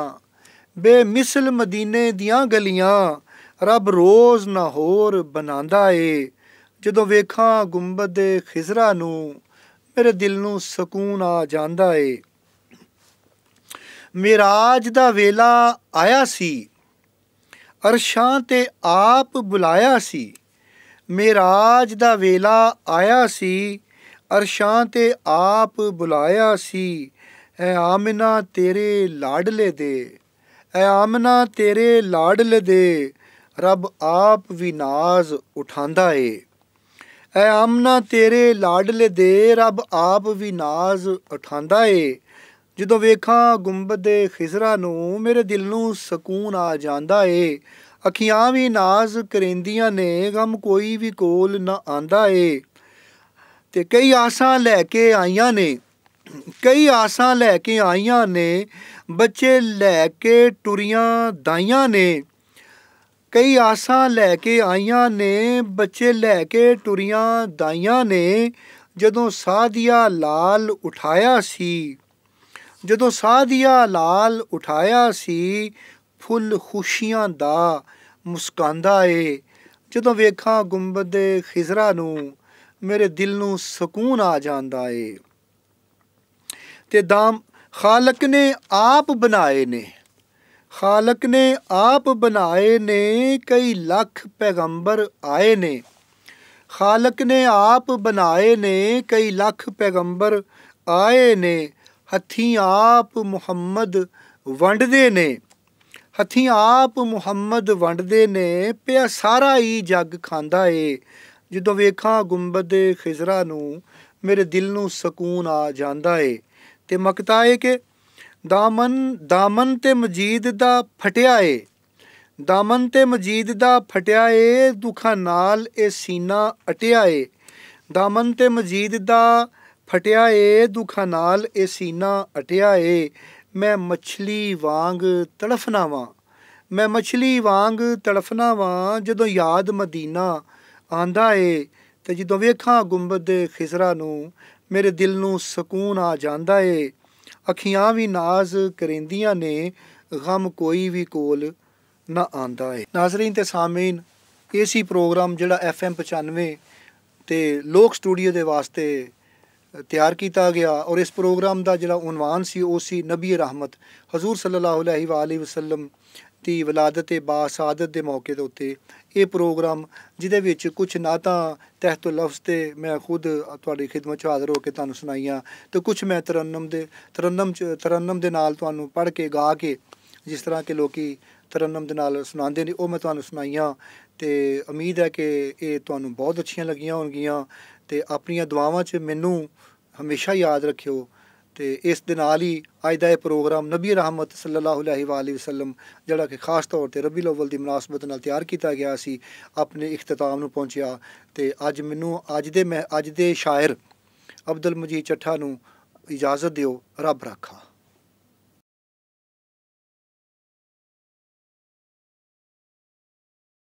ਬੇਮਿਸਲ ਮਦੀਨੇ ਦੀਆਂ ਗਲੀਆਂ ਰੱਬ ਰੋਜ਼ ਨਾ ਹੋਰ ਬਣਾਉਂਦਾ ਏ ਜਦੋਂ ਵੇਖਾਂ ਗੁੰਬਦ ਖਿਜ਼ਰਾ ਨੂੰ ਮੇਰੇ ਦਿਲ ਨੂੰ ਸਕੂਨ ਆ ਜਾਂਦਾ ਏ ਮਿਰਾਜ ਦਾ ਵੇਲਾ ਆਇਆ ਸੀ ਅਰਸ਼ਾਂ ਤੇ ਆਪ ਬੁਲਾਇਆ ਸੀ ਮੇਰਾਜ ਦਾ ਵੇਲਾ ਆਇਆ ਸੀ ਅਰਸ਼ਾਂ ਤੇ ਆਪ ਬੁਲਾਇਆ ਸੀ ਐ ਆਮਨਾ ਤੇਰੇ ਲਾਡਲੇ ਦੇ ਐ ਆਮਨਾ ਤੇਰੇ ਲਾਡਲੇ ਦੇ ਰੱਬ ਆਪ ਵੀ ਨਾਜ਼ ਉਠਾਂਦਾ ਏ ਐ ਆਮਨਾ ਤੇਰੇ ਲਾਡਲੇ ਦੇ ਰੱਬ ਆਪ ਵੀ ਨਾਜ਼ ਉਠਾਂਦਾ ਏ ਜਦੋਂ ਵੇਖਾਂ ਗੁੰਬਦ ਦੇ ਖਿਜ਼ਰਾ ਨੂੰ ਮੇਰੇ ਦਿਲ ਨੂੰ ਸਕੂਨ ਆ ਜਾਂਦਾ ਏ ਅੱਖੀਆਂ ਵੀ ਨਾਜ਼ ਕਰੇਂਦੀਆਂ ਨੇ ਗਮ ਕੋਈ ਵੀ ਕੋਲ ਨਾ ਆਂਦਾ ਏ ਤੇ ਕਈ ਆਸਾਂ ਲੈ ਕੇ ਆਈਆਂ ਨੇ ਕਈ ਆਸਾਂ ਲੈ ਕੇ ਆਈਆਂ ਨੇ ਬੱਚੇ ਲੈ ਕੇ ਟੁਰੀਆਂ ਦਾਈਆਂ ਨੇ ਕਈ ਆਸਾਂ ਲੈ ਕੇ ਆਈਆਂ ਨੇ ਬੱਚੇ ਲੈ ਕੇ ਟੁਰੀਆਂ ਦਾਈਆਂ ਨੇ ਜਦੋਂ ਸਾਧਿਆ ਲਾਲ ਉਠਾਇਆ ਸੀ ਜਦੋਂ ਸਾਧਿਆ ਲਾਲ ਉਠਾਇਆ ਸੀ ਫੁੱਲ ਖੁਸ਼ੀਆਂ ਦਾ ਮੁਸਕਾਂਦਾ ਏ ਜਦੋਂ ਵੇਖਾਂ ਗੁੰਬਦ ਦੇ ਖਿਜ਼ਰਾ ਨੂੰ ਮੇਰੇ ਦਿਲ ਨੂੰ ਸਕੂਨ ਆ ਜਾਂਦਾ ਏ ਤੇ ਦਾਮ ਖਾਲਕ ਨੇ ਆਪ ਬਣਾਏ ਨੇ ਖਾਲਕ ਨੇ ਆਪ ਬਣਾਏ ਨੇ ਕਈ ਲੱਖ ਪੈਗੰਬਰ ਆਏ ਨੇ ਖਾਲਕ ਨੇ ਆਪ ਬਣਾਏ ਨੇ ਕਈ ਲੱਖ ਪੈਗੰਬਰ ਆਏ ਨੇ ਹੱਥੀਂ ਆਪ ਮੁਹੰਮਦ ਵੰਡਦੇ ਨੇ ਹੱਥੀ ਆਪ ਮੁਹੰਮਦ ਵੰਡਦੇ ਨੇ ਪਿਆ ਸਾਰਾ ਹੀ ਜੱਗ ਖਾਂਦਾ ਏ ਜਦੋਂ ਵੇਖਾਂ ਗੁੰਬਦ ਖਿਜ਼ਰਾ ਨੂੰ ਮੇਰੇ ਦਿਲ ਨੂੰ ਸਕੂਨ ਆ ਜਾਂਦਾ ਏ ਤੇ ਮਕਤਾ ਏ ਕਿ ਦਾਮਨ ਦਾਮਨ ਤੇ ਮਜੀਦ ਦਾ ਫਟਿਆ ਏ ਦਾਮਨ ਤੇ ਮਜੀਦ ਦਾ ਫਟਿਆ ਏ ਦੁਖਾਂ ਨਾਲ ਇਹ ਸੀਨਾ ਅਟਿਆ ਏ ਦਾਮਨ ਤੇ ਮਜੀਦ ਦਾ ਫਟਿਆ ਏ ਦੁਖਾਂ ਨਾਲ ਇਹ ਸੀਨਾ ਅਟਿਆ ਏ ਮੈਂ ਮੱਛਲੀ ਵਾਂਗ ਤੜਫਨਾ ਵਾਂ ਮੈਂ ਮੱਛਲੀ ਵਾਂਗ ਤੜਫਨਾ ਵਾਂ ਜਦੋਂ ਯਾਦ ਮਦੀਨਾ ਆਂਦਾ ਏ ਤੇ ਜਦੋਂ ਵੇਖਾਂ ਗੁੰਬਦ ਦੇ ਖਿਸਰਾ ਨੂੰ ਮੇਰੇ ਦਿਲ ਨੂੰ ਸਕੂਨ ਆ ਜਾਂਦਾ ਏ ਅੱਖੀਆਂ ਵੀ ਨਾਜ਼ ਕਰੇਂਦੀਆਂ ਨੇ ਗਮ ਕੋਈ ਵੀ ਕੋਲ ਨਾ ਆਂਦਾ ਏ ਨਾਜ਼ਰੀਨ ਤੇ ਸਾਮੀਨ ਏਸੀ ਪ੍ਰੋਗਰਾਮ ਜਿਹੜਾ ਐਫਐਮ 95 ਤੇ ਲੋਕ ਸਟੂਡੀਓ ਦੇ ਵਾਸਤੇ ਤਿਆਰ ਕੀਤਾ ਗਿਆ ਔਰ ਇਸ ਪ੍ਰੋਗਰਾਮ ਦਾ ਜਿਹੜਾ ਉਨਵਾਨ ਸੀ ਉਹ ਸੀ ਨਬੀ ਰਹਿਮਤ ਹਜ਼ੂਰ ਸੱਲੱਲਾਹੁ ਅਲੈਹਿ ਵਾਲਿ ਵਸੱਲਮ ਦੀ ਵਿਲਾਦਤ ਤੇ ਬਾ ਸਾਦਤ ਦੇ ਮੌਕੇ ਦੇ ਉੱਤੇ ਇਹ ਪ੍ਰੋਗਰਾਮ ਜਿਹਦੇ ਵਿੱਚ ਕੁਝ ਨਾ ਤਾਂ ਤਹਿਤ ਲਫ਼ਜ਼ ਤੇ ਮੈਂ ਖੁਦ ਤੁਹਾਡੀ ਖਿਦਮਤ 'ਚ ਹਾਜ਼ਰ ਹੋ ਕੇ ਤੁਹਾਨੂੰ ਸੁਣਾਈਆਂ ਤੇ ਕੁਝ ਮੈਂ ਤਰਨਮ ਦੇ ਤਰਨਮ ਤਰਨਮ ਦੇ ਨਾਲ ਤੁਹਾਨੂੰ ਪੜ੍ਹ ਕੇ ਗਾ ਕੇ ਜਿਸ ਤਰ੍ਹਾਂ ਕਿ ਲੋਕੀ ਤਰਨਮ ਦੇ ਨਾਲ ਸੁਣਾਉਂਦੇ ਨੇ ਉਹ ਮੈਂ ਤੁਹਾਨੂੰ ਸੁਣਾਈਆਂ ਤੇ ਉਮੀਦ ਹੈ ਕਿ ਇਹ ਤੁਹਾਨੂੰ ਬਹੁਤ ਅੱਛੀਆਂ ਲੱਗੀਆਂ ਹੋਣਗੀਆਂ ਤੇ ਆਪਣੀਆਂ ਦੁਆਵਾਂ 'ਚ ਮੈਨੂੰ ਹਮੇਸ਼ਾ ਯਾਦ ਰੱਖਿਓ ਤੇ ਇਸ ਦੇ ਨਾਲ ਹੀ ਅੱਜ ਦਾ ਇਹ ਪ੍ਰੋਗਰਾਮ ਨਬੀ ਰਹਿਮਤ ਸੱਲੱਲਾਹੁ ਅਲੈਹਿ ਵਾਲੀ ਵਸੱਲਮ ਜਿਹੜਾ ਕਿ ਖਾਸ ਤੌਰ ਤੇ ਰਬੀ ਅਵਲ ਦੀ ਮناسبت ਨਾਲ ਤਿਆਰ ਕੀਤਾ ਗਿਆ ਸੀ ਆਪਣੇ ਇਖਤਤਾਮ ਨੂੰ ਪਹੁੰਚਿਆ ਤੇ ਅੱਜ ਮੈਨੂੰ ਅੱਜ ਦੇ ਮੈਂ ਅੱਜ ਦੇ ਸ਼ਾਇਰ ਅਬਦੁਲ ਮਜੀਦ ਚੱਠਾ ਨੂੰ ਇਜਾਜ਼ਤ ਦਿਓ ਰੱਬ ਰੱਖਾ